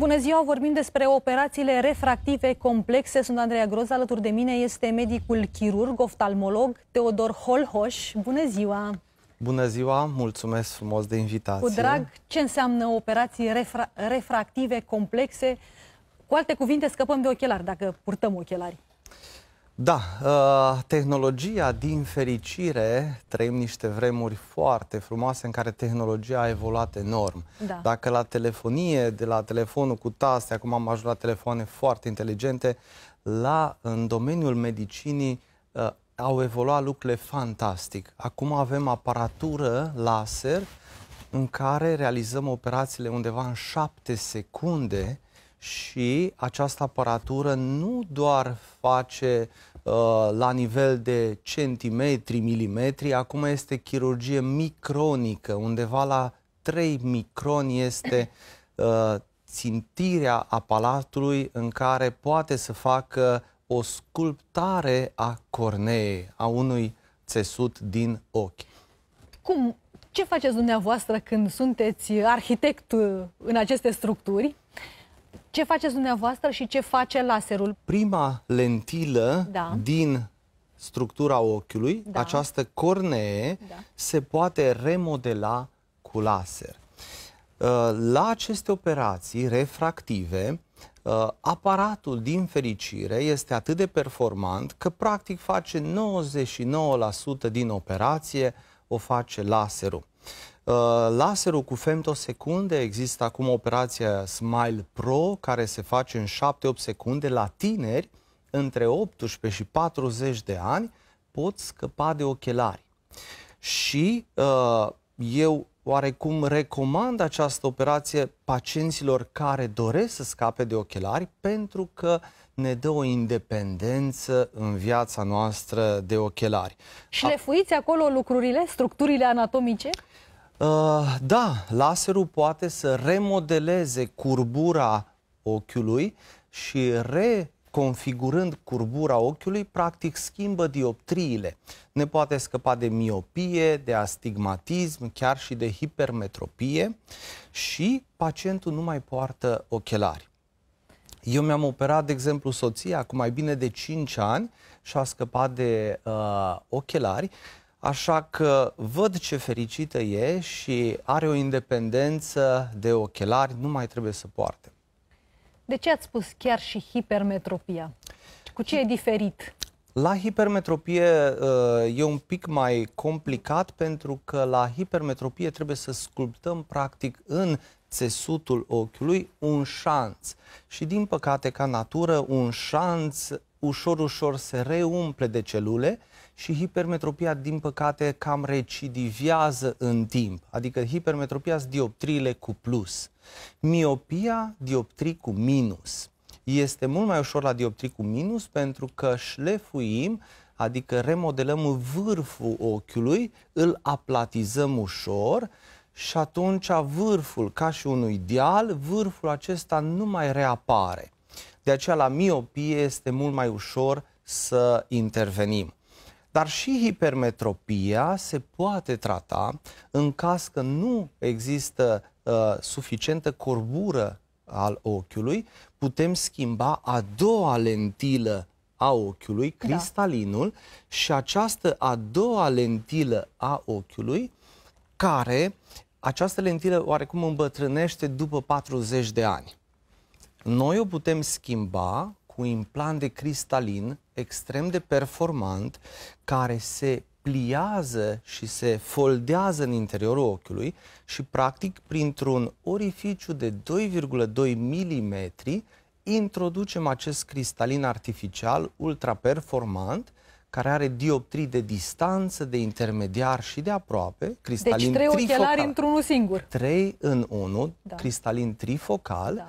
Bună ziua, vorbim despre operațiile refractive complexe. Sunt Andreea Groza, alături de mine este medicul chirurg, oftalmolog Teodor Holhoș. Bună ziua! Bună ziua, mulțumesc frumos de invitație. Cu drag, ce înseamnă operații refra refractive complexe? Cu alte cuvinte, scăpăm de ochelari dacă purtăm ochelari. Da, uh, tehnologia, din fericire, trăim niște vremuri foarte frumoase în care tehnologia a evoluat enorm. Da. Dacă la telefonie, de la telefonul cu taste, acum am ajuns la telefoane foarte inteligente, la în domeniul medicinii uh, au evoluat lucrurile fantastic. Acum avem aparatură laser în care realizăm operațiile undeva în șapte secunde și această aparatură nu doar face uh, Uh, la nivel de centimetri, milimetri, acum este chirurgie micronică, undeva la 3 microni este uh, țintirea apalatului în care poate să facă o sculptare a corneei, a unui țesut din ochi. Cum? Ce faceți dumneavoastră când sunteți arhitect în aceste structuri? Ce faceți dumneavoastră și ce face laserul? Prima lentilă da. din structura ochiului, da. această cornee, da. se poate remodela cu laser. Uh, la aceste operații refractive, uh, aparatul, din fericire, este atât de performant că practic face 99% din operație o face laserul. Uh, laserul cu femtosecunde, există acum operația Smile Pro care se face în 7-8 secunde la tineri între 18 și 40 de ani pot scăpa de ochelari. Și uh, eu oarecum recomand această operație pacienților care doresc să scape de ochelari pentru că ne dă o independență în viața noastră de ochelari. Și le fuiți acolo lucrurile, structurile anatomice? Uh, da, laserul poate să remodeleze curbura ochiului și reconfigurând curbura ochiului, practic schimbă dioptriile. Ne poate scăpa de miopie, de astigmatism, chiar și de hipermetropie și pacientul nu mai poartă ochelari. Eu mi-am operat, de exemplu, soția cu mai bine de 5 ani și a scăpat de uh, ochelari Așa că văd ce fericită e și are o independență de ochelari, nu mai trebuie să poarte. De ce ați spus chiar și hipermetropia? Cu ce e diferit? La hipermetropie uh, e un pic mai complicat pentru că la hipermetropie trebuie să sculptăm practic în țesutul ochiului un șanț. Și din păcate ca natură un șanț ușor ușor se reumple de celule și hipermetropia, din păcate, cam recidivează în timp. Adică hipermetropia sunt dioptriile cu plus. Miopia, dioptrii cu minus. Este mult mai ușor la dioptrii cu minus pentru că șlefuim, adică remodelăm vârful ochiului, îl aplatizăm ușor și atunci vârful, ca și unui ideal, vârful acesta nu mai reapare. De aceea la miopie este mult mai ușor să intervenim. Dar și hipermetropia se poate trata în caz că nu există uh, suficientă corbură al ochiului, putem schimba a doua lentilă a ochiului, da. cristalinul, da. și această a doua lentilă a ochiului, care, această lentilă oarecum îmbătrânește după 40 de ani. Noi o putem schimba cu implant de cristalin extrem de performant care se pliază și se foldează în interiorul ochiului și practic printr-un orificiu de 2,2 mm introducem acest cristalin artificial ultra performant care are dioptrii de distanță, de intermediar și de aproape, cristalin deci trei trifocal. ochelari într-unul singur. Trei în unul, da. cristalin trifocal da.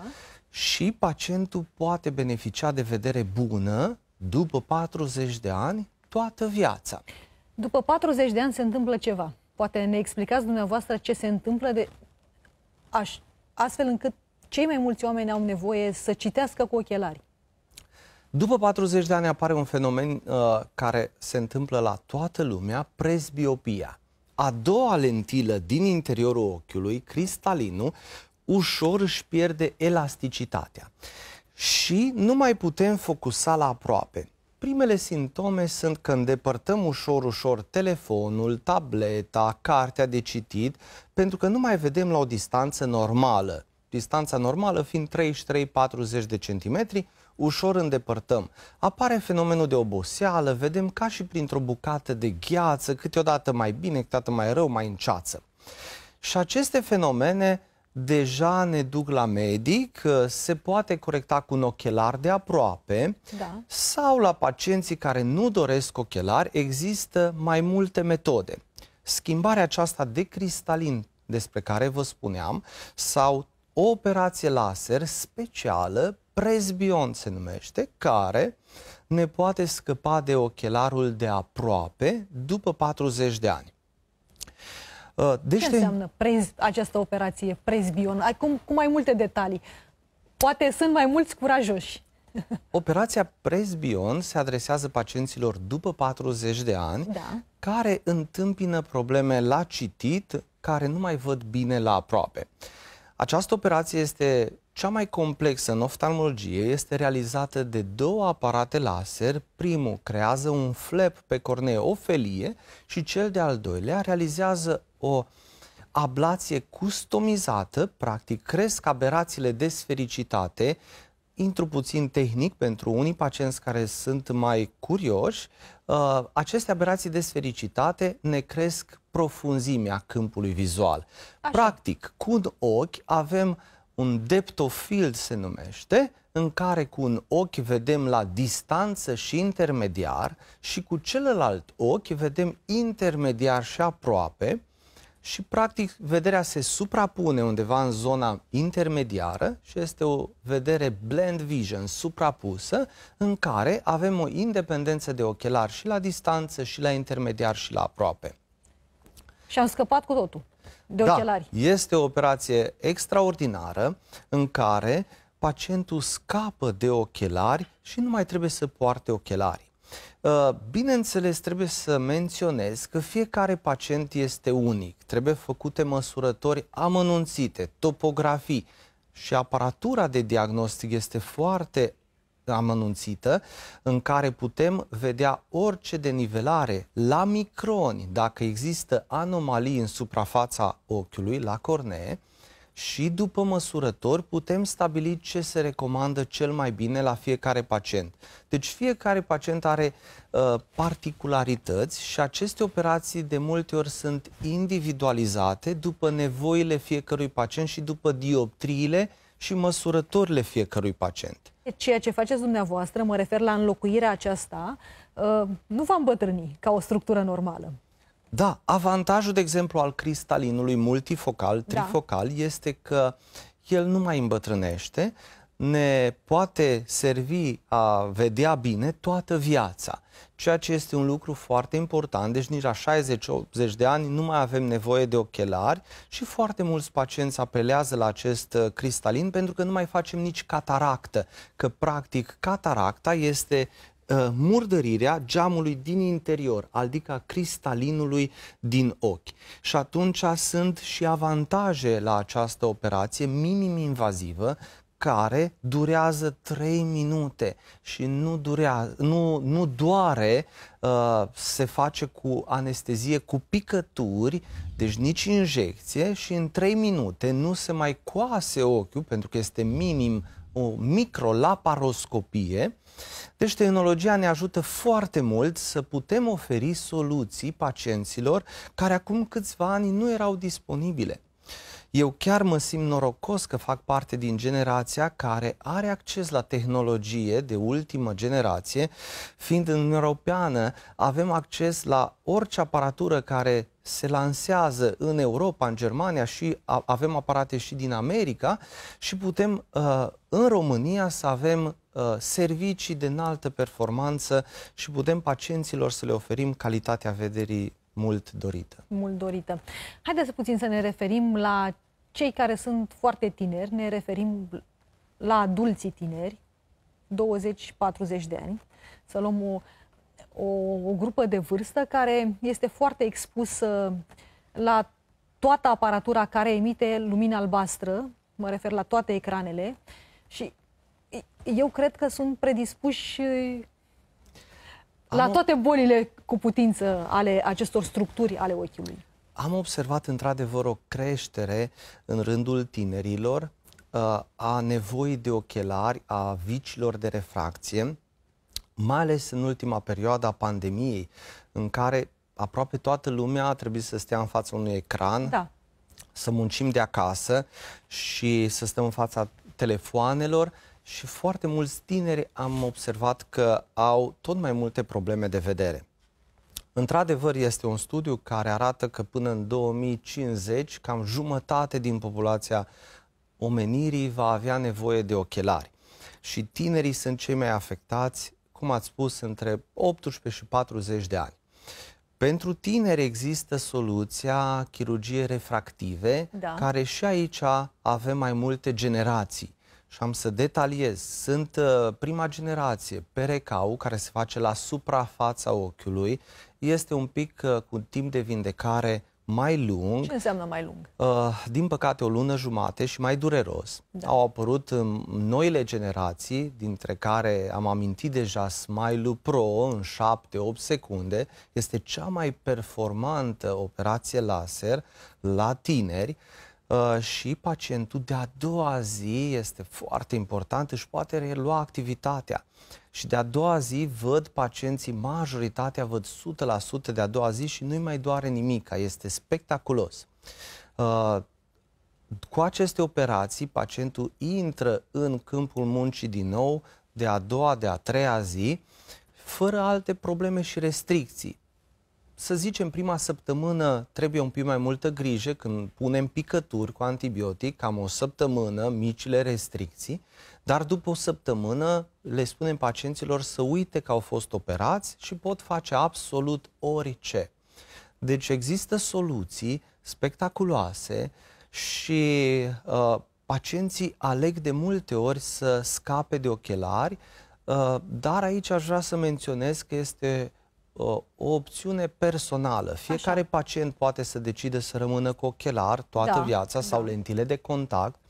și pacientul poate beneficia de vedere bună după 40 de ani, toată viața. După 40 de ani se întâmplă ceva. Poate ne explicați dumneavoastră ce se întâmplă de aș, astfel încât cei mai mulți oameni au nevoie să citească cu ochelari. După 40 de ani apare un fenomen uh, care se întâmplă la toată lumea, presbiopia. A doua lentilă din interiorul ochiului, cristalinul, ușor își pierde elasticitatea și nu mai putem focusa la aproape. Primele simptome sunt că îndepărtăm ușor, ușor telefonul, tableta, cartea de citit, pentru că nu mai vedem la o distanță normală. Distanța normală fiind 33-40 de centimetri, ușor îndepărtăm. Apare fenomenul de oboseală, vedem ca și printr-o bucată de gheață, câteodată mai bine, câteodată mai rău, mai înceață. Și aceste fenomene deja ne duc la medic, uh, se poate corecta cu un ochelar de aproape da. sau la pacienții care nu doresc ochelari există mai multe metode. Schimbarea aceasta de cristalin despre care vă spuneam sau o operație laser specială, presbion se numește, care ne poate scăpa de ochelarul de aproape după 40 de ani. Uh, deci Ce înseamnă prez, această operație presbion? Acum cu mai multe detalii. Poate sunt mai mulți curajoși. Operația presbion se adresează pacienților după 40 de ani da. care întâmpină probleme la citit, care nu mai văd bine la aproape. Această operație este cea mai complexă în oftalmologie este realizată de două aparate laser. Primul creează un flap pe cornee, o felie, și cel de-al doilea realizează o ablație customizată, practic cresc aberațiile de sfericitate. Intru puțin tehnic pentru unii pacienți care sunt mai curioși. Uh, aceste aberații de sfericitate ne cresc profunzimea câmpului vizual. Așa. Practic, cu un ochi avem un deptofil se numește, în care cu un ochi vedem la distanță și intermediar și cu celălalt ochi vedem intermediar și aproape și practic vederea se suprapune undeva în zona intermediară și este o vedere blend vision suprapusă în care avem o independență de ochelar și la distanță și la intermediar și la aproape. Și am scăpat cu totul de da, ochelari. Da, este o operație extraordinară în care pacientul scapă de ochelari și nu mai trebuie să poarte ochelari. Uh, bineînțeles, trebuie să menționez că fiecare pacient este unic. Trebuie făcute măsurători amănunțite, topografii și aparatura de diagnostic este foarte amănunțită, în care putem vedea orice denivelare la microni, dacă există anomalii în suprafața ochiului, la cornee, și după măsurători putem stabili ce se recomandă cel mai bine la fiecare pacient. Deci fiecare pacient are uh, particularități și aceste operații de multe ori sunt individualizate după nevoile fiecărui pacient și după dioptriile și măsurătorile fiecărui pacient ceea ce faceți dumneavoastră, mă refer la înlocuirea aceasta, uh, nu va îmbătrâni ca o structură normală. Da, avantajul, de exemplu, al cristalinului multifocal, da. trifocal, da. este că el nu mai îmbătrânește, ne poate servi a vedea bine toată viața, ceea ce este un lucru foarte important. Deci nici la 60-80 de ani nu mai avem nevoie de ochelari și foarte mulți pacienți apelează la acest uh, cristalin pentru că nu mai facem nici cataractă, că practic cataracta este uh, murdărirea geamului din interior, adică cristalinului din ochi. Și atunci sunt și avantaje la această operație minim invazivă, care durează 3 minute și nu, durează, nu, nu doare, uh, se face cu anestezie, cu picături, deci nici injecție și în 3 minute nu se mai coase ochiul pentru că este minim o microlaparoscopie. Deci tehnologia ne ajută foarte mult să putem oferi soluții pacienților care acum câțiva ani nu erau disponibile. Eu chiar mă simt norocos că fac parte din generația care are acces la tehnologie de ultimă generație, fiind în Uniunea Europeană, avem acces la orice aparatură care se lansează în Europa, în Germania și avem aparate și din America și putem uh, în România să avem uh, servicii de înaltă performanță și putem pacienților să le oferim calitatea vederii mult dorită. Mult dorită. Haideți puțin să ne referim la cei care sunt foarte tineri, ne referim la adulții tineri, 20-40 de ani, să luăm o, o, o grupă de vârstă care este foarte expusă la toată aparatura care emite lumină albastră, mă refer la toate ecranele, și eu cred că sunt predispuși la toate bolile cu putință ale acestor structuri ale ochiului. Am observat într-adevăr o creștere în rândul tinerilor uh, a nevoii de ochelari, a vicilor de refracție, mai ales în ultima perioadă a pandemiei, în care aproape toată lumea a trebuit să stea în fața unui ecran, da. să muncim de acasă și să stăm în fața telefoanelor, și foarte mulți tineri am observat că au tot mai multe probleme de vedere. Într-adevăr, este un studiu care arată că până în 2050 cam jumătate din populația omenirii va avea nevoie de ochelari. Și tinerii sunt cei mai afectați, cum ați spus, între 18 și 40 de ani. Pentru tineri există soluția chirurgie refractive, da. care și aici avem mai multe generații și am să detaliez. Sunt uh, prima generație, perecau, care se face la suprafața ochiului, este un pic uh, cu timp de vindecare mai lung. Ce înseamnă mai lung? Uh, din păcate, o lună jumate și mai dureros. Da. Au apărut um, noile generații, dintre care am amintit deja Smile Pro în 7-8 secunde. Este cea mai performantă operație laser la tineri. Uh, și pacientul de a doua zi este foarte important, își poate relua activitatea. Și de a doua zi văd pacienții, majoritatea văd 100% de a doua zi și nu-i mai doare nimic, este spectaculos. Uh, cu aceste operații, pacientul intră în câmpul muncii din nou de a doua, de a treia zi, fără alte probleme și restricții să zicem, prima săptămână trebuie un pic mai multă grijă când punem picături cu antibiotic, cam o săptămână, micile restricții, dar după o săptămână le spunem pacienților să uite că au fost operați și pot face absolut orice. Deci există soluții spectaculoase și uh, pacienții aleg de multe ori să scape de ochelari, uh, dar aici aș vrea să menționez că este o opțiune personală. Fiecare Așa. pacient poate să decide să rămână cu ochelar toată da, viața sau da. lentile de contact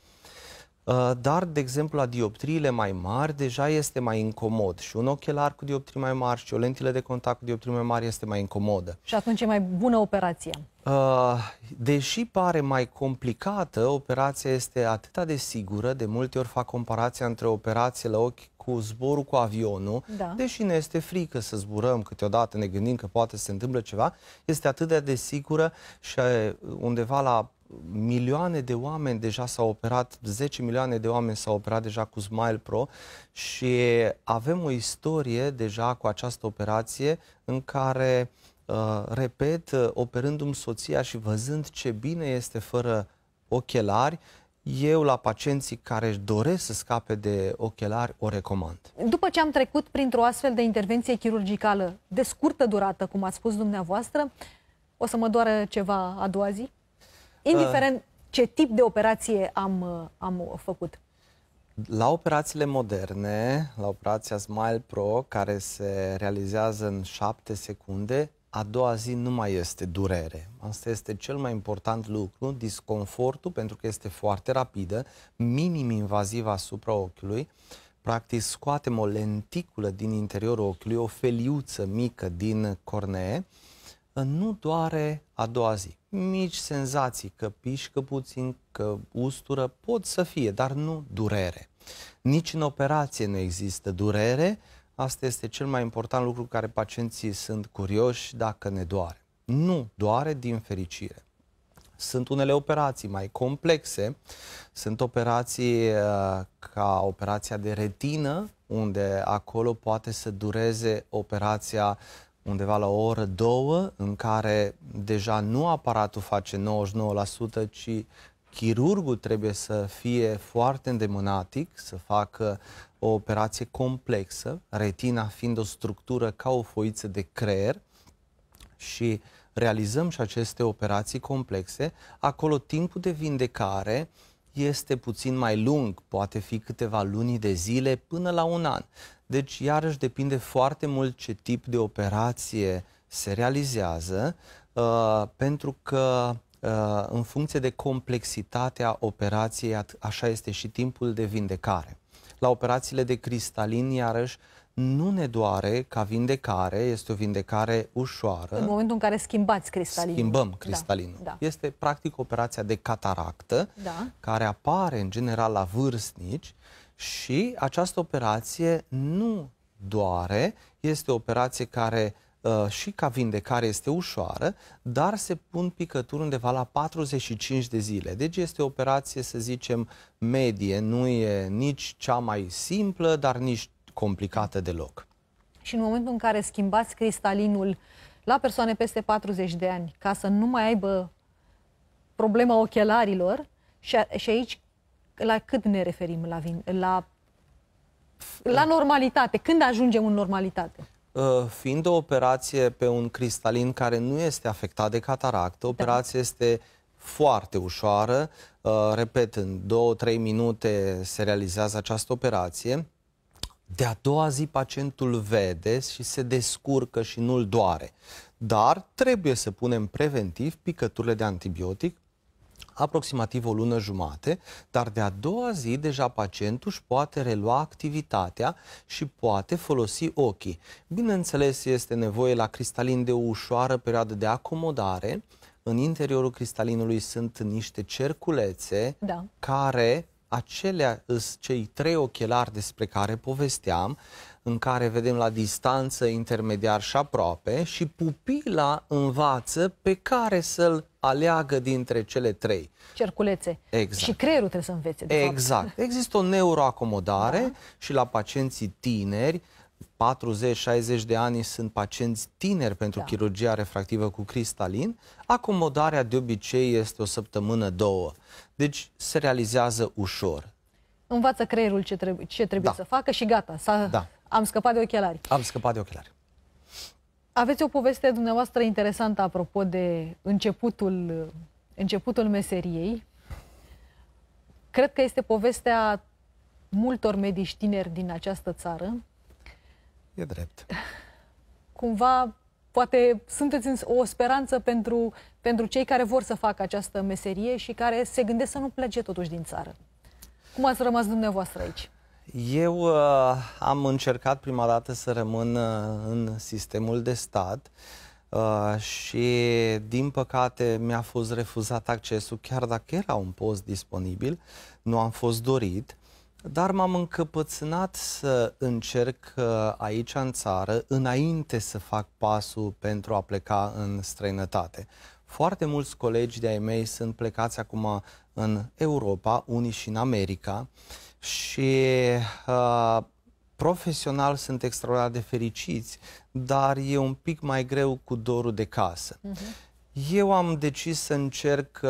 Uh, dar, de exemplu, la dioptriile mai mari deja este mai incomod și un ochelar cu dioptrii mai mari și o lentilă de contact cu dioptrii mai mari este mai incomodă. Și atunci e mai bună operația? Uh, deși pare mai complicată, operația este atât de sigură, de multe ori fac comparația între operație la ochi cu zborul cu avionul, da. deși ne este frică să zburăm câteodată, ne gândim că poate se întâmplă ceva, este atât de sigură și uh, undeva la milioane de oameni deja s-au operat, 10 milioane de oameni s-au operat deja cu Smile Pro și avem o istorie deja cu această operație în care, uh, repet, operându-mi soția și văzând ce bine este fără ochelari, eu la pacienții care își doresc să scape de ochelari o recomand. După ce am trecut printr-o astfel de intervenție chirurgicală de scurtă durată, cum ați spus dumneavoastră, o să mă doară ceva a doua zi? indiferent uh, ce tip de operație am, uh, am făcut. La operațiile moderne, la operația Smile Pro, care se realizează în 7 secunde, a doua zi nu mai este durere. Asta este cel mai important lucru, disconfortul, pentru că este foarte rapidă, minim invazivă asupra ochiului. Practic scoatem o lenticulă din interiorul ochiului, o feliuță mică din cornee, nu doare a doua zi. Mici senzații, că pișcă puțin, că ustură, pot să fie, dar nu durere. Nici în operație nu există durere. Asta este cel mai important lucru care pacienții sunt curioși dacă ne doare. Nu doare din fericire. Sunt unele operații mai complexe, sunt operații uh, ca operația de retină, unde acolo poate să dureze operația undeva la o oră, două, în care deja nu aparatul face 99%, ci chirurgul trebuie să fie foarte îndemânatic, să facă o operație complexă, retina fiind o structură ca o foiță de creier și realizăm și aceste operații complexe, acolo timpul de vindecare este puțin mai lung, poate fi câteva luni de zile până la un an. Deci, iarăși, depinde foarte mult ce tip de operație se realizează, uh, pentru că uh, în funcție de complexitatea operației, așa este și timpul de vindecare. La operațiile de cristalin, iarăși, nu ne doare ca vindecare, este o vindecare ușoară. În momentul în care schimbați cristalinul. Schimbăm da, cristalinul. Da, da. Este practic operația de cataractă, da. care apare în general la vârstnici, uh, și această operație nu doare, este o operație care uh, și ca vindecare este ușoară, dar se pun picături undeva la 45 de zile. Deci este o operație, să zicem, medie, nu e nici cea mai simplă, dar nici complicată deloc. Și în momentul în care schimbați cristalinul la persoane peste 40 de ani, ca să nu mai aibă problema ochelarilor, și aici la cât ne referim la, vin, la, la normalitate? Când ajungem în normalitate? Uh, fiind o operație pe un cristalin care nu este afectat de cataractă, da. operația da. este foarte ușoară. Uh, repet, în 2-3 minute se realizează această operație. De a doua zi pacientul vede și se descurcă și nu-l doare. Dar trebuie să punem preventiv picăturile de antibiotic aproximativ o lună jumate, dar de-a doua zi deja pacientul își poate relua activitatea și poate folosi ochii. Bineînțeles, este nevoie la cristalin de o ușoară perioadă de acomodare. În interiorul cristalinului sunt niște cerculețe da. care acelea sunt cei trei ochelari despre care povesteam, în care vedem la distanță, intermediar și aproape și pupila învață pe care să-l aleagă dintre cele trei. Cerculețe. Exact. Și creierul trebuie să învețe. De exact. Fapt. Există o neuroacomodare da. și la pacienții tineri 40-60 de ani sunt pacienți tineri pentru da. chirurgia refractivă cu cristalin, acomodarea de obicei este o săptămână, două. Deci se realizează ușor. Învață creierul ce, trebuie, ce trebuie da. să facă și gata, s-a da. Am scăpat de ochelari. Am scăpat de ochelari. Aveți o poveste dumneavoastră interesantă apropo de începutul, începutul meseriei. Cred că este povestea multor medici tineri din această țară. E drept. Cumva, poate sunteți o speranță pentru, pentru cei care vor să facă această meserie și care se gândesc să nu plece totuși din țară. Cum ați rămas dumneavoastră aici? Eu uh, am încercat prima dată să rămân uh, în sistemul de stat uh, și, din păcate, mi-a fost refuzat accesul, chiar dacă era un post disponibil, nu am fost dorit, dar m-am încăpățânat să încerc uh, aici în țară, înainte să fac pasul pentru a pleca în străinătate. Foarte mulți colegi de-ai mei sunt plecați acum în Europa, unii și în America, uh, și uh, profesional sunt extraordinar de fericiți, dar e un pic mai greu cu dorul de casă. Uh-huh. Eu am decis să încerc uh,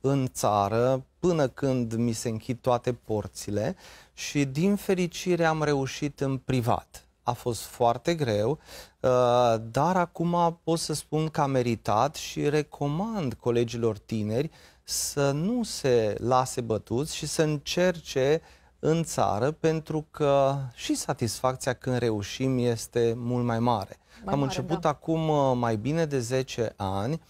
în țară până când mi se închid toate porțile și din fericire am reușit în privat. A fost foarte greu, uh, dar acum pot să spun că a meritat și recomand colegilor tineri uh, să nu se lase bătuți și să încerce în țară, pentru că și satisfacția când reușim este mult mai mare. Mai am mare, început da. acum uh, mai bine de 10 ani.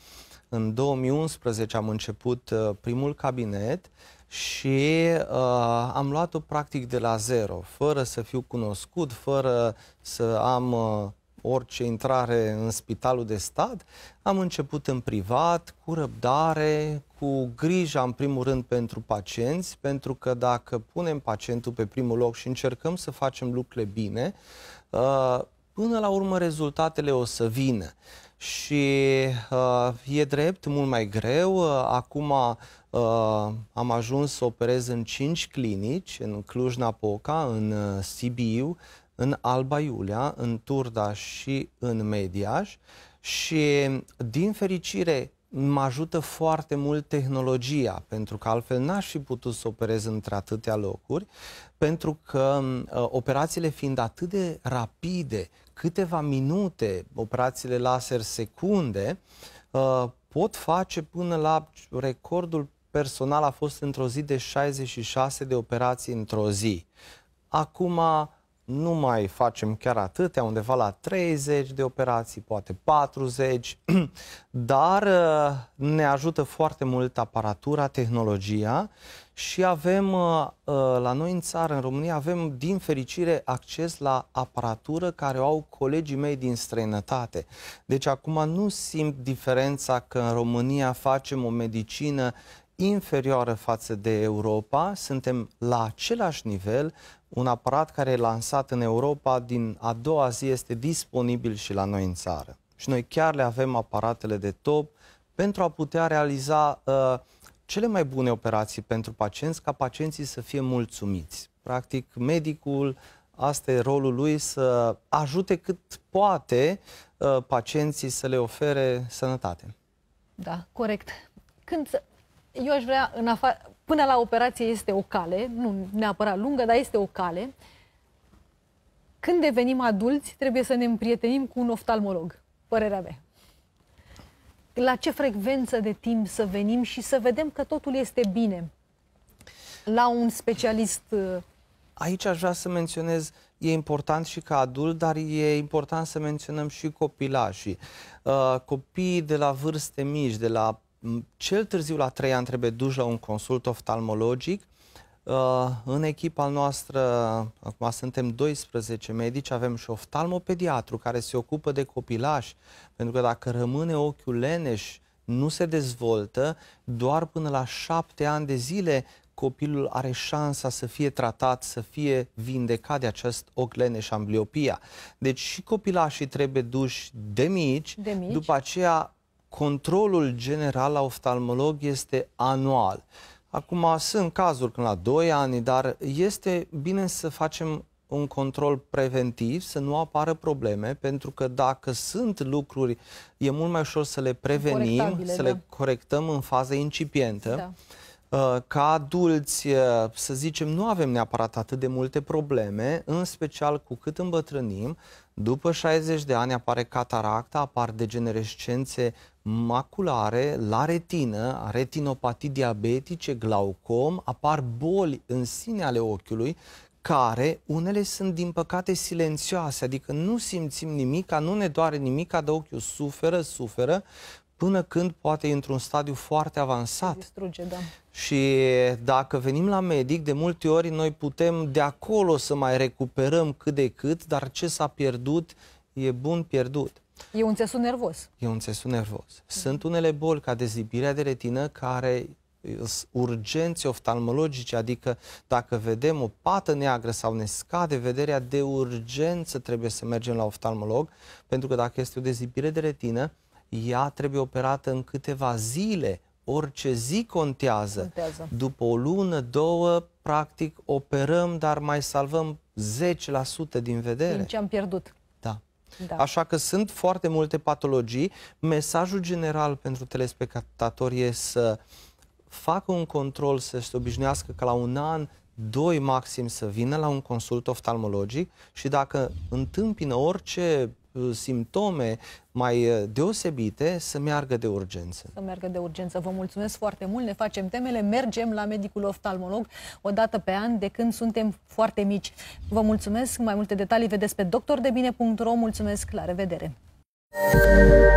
În 2011 am început uh, primul cabinet și uh, am luat-o practic de la zero, fără să fiu cunoscut, fără să am uh, orice intrare în spitalul de stat, am început în privat, cu răbdare, cu grija în primul rând pentru pacienți, pentru că dacă punem pacientul pe primul loc și încercăm să facem lucrurile bine, uh, până la urmă rezultatele o să vină. Și uh, e drept, mult mai greu. Uh, acum am ajuns să operez în 5 clinici, în Cluj-Napoca, în Sibiu, în Alba Iulia, în Turda și în Mediaș și din fericire mă ajută foarte mult tehnologia, pentru că altfel n-aș fi putut să operez într-atâtea locuri, pentru că uh, operațiile fiind atât de rapide, câteva minute, operațiile laser secunde, uh, pot face până la recordul personal a fost într-o zi de 66 de operații într-o zi. Acum nu mai facem chiar atâtea, undeva la 30 de operații, poate 40, dar uh, ne ajută foarte mult aparatura, tehnologia și avem uh, uh, la noi în țară, în România, avem din fericire acces la aparatură care o au colegii mei din străinătate. Deci acum nu simt diferența că în România facem o medicină inferioară față de Europa, suntem la același nivel, un aparat care e lansat în Europa din a doua zi este disponibil și la noi în țară. Și noi chiar le avem aparatele de top pentru a putea realiza uh, cele mai bune operații pentru pacienți, ca pacienții să fie mulțumiți. Practic, medicul, asta e rolul lui, să ajute cât poate uh, pacienții să le ofere sănătate. Da, corect. Când eu aș vrea, în afa- până la operație este o cale, nu neapărat lungă, dar este o cale. Când devenim adulți, trebuie să ne împrietenim cu un oftalmolog, părerea mea. La ce frecvență de timp să venim și să vedem că totul este bine. La un specialist. Uh, Aici aș vrea să menționez e important și ca adult, dar e important să menționăm și copilașii. Uh, copiii de la vârste mici, de la cel târziu la 3 ani trebuie duși la un consult oftalmologic. Uh, în echipa noastră, acum suntem 12 medici, avem și oftalmopediatru care se ocupă de copilași, pentru că dacă rămâne ochiul leneș, nu se dezvoltă, doar până la 7 ani de zile copilul are șansa să fie tratat, să fie vindecat de acest ochi leneș, ambliopia. Deci și copilașii trebuie duși de mici, de mici. după aceea controlul general la oftalmolog este anual. Acum sunt cazuri când la 2 ani, dar este bine să facem un control preventiv, să nu apară probleme, pentru că dacă sunt lucruri, e mult mai ușor să le prevenim, să da. le corectăm în fază incipientă. Da. Uh, ca adulți, uh, să zicem, nu avem neapărat atât de multe probleme, în special cu cât îmbătrânim, după 60 de ani apare cataracta, apar degenerescențe maculare, la retină, retinopatii diabetice, glaucom, apar boli în sine ale ochiului, care unele sunt din păcate silențioase, adică nu simțim nimic, nu ne doare nimic, de ochiul suferă, suferă, până când poate e într-un stadiu foarte avansat. Distruge, da. Și dacă venim la medic, de multe ori noi putem de acolo să mai recuperăm cât de cât, dar ce s-a pierdut e bun pierdut. E un țesut nervos. E un țesut nervos. Mhm. Sunt unele boli ca dezibirea de retină care urgențe oftalmologice, adică dacă vedem o pată neagră sau ne scade vederea, de urgență trebuie să mergem la oftalmolog, pentru că dacă este o dezibire de retină, ea trebuie operată în câteva zile, orice zi contează. contează. După o lună, două, practic operăm, dar mai salvăm 10% din vedere. Din ce am pierdut. Da. da. Așa că sunt foarte multe patologii. Mesajul general pentru telespectatori e să facă un control, să se obișnuiască că la un an, doi maxim să vină la un consult oftalmologic și dacă întâmpină orice Uh, simptome mai uh, deosebite să meargă de urgență. Să meargă de urgență. Vă mulțumesc foarte mult, ne facem temele, mergem la medicul oftalmolog o dată pe an de când suntem foarte mici. Vă mulțumesc, mai multe detalii vedeți pe doctordebine.ro. Mulțumesc, la revedere! Thank you.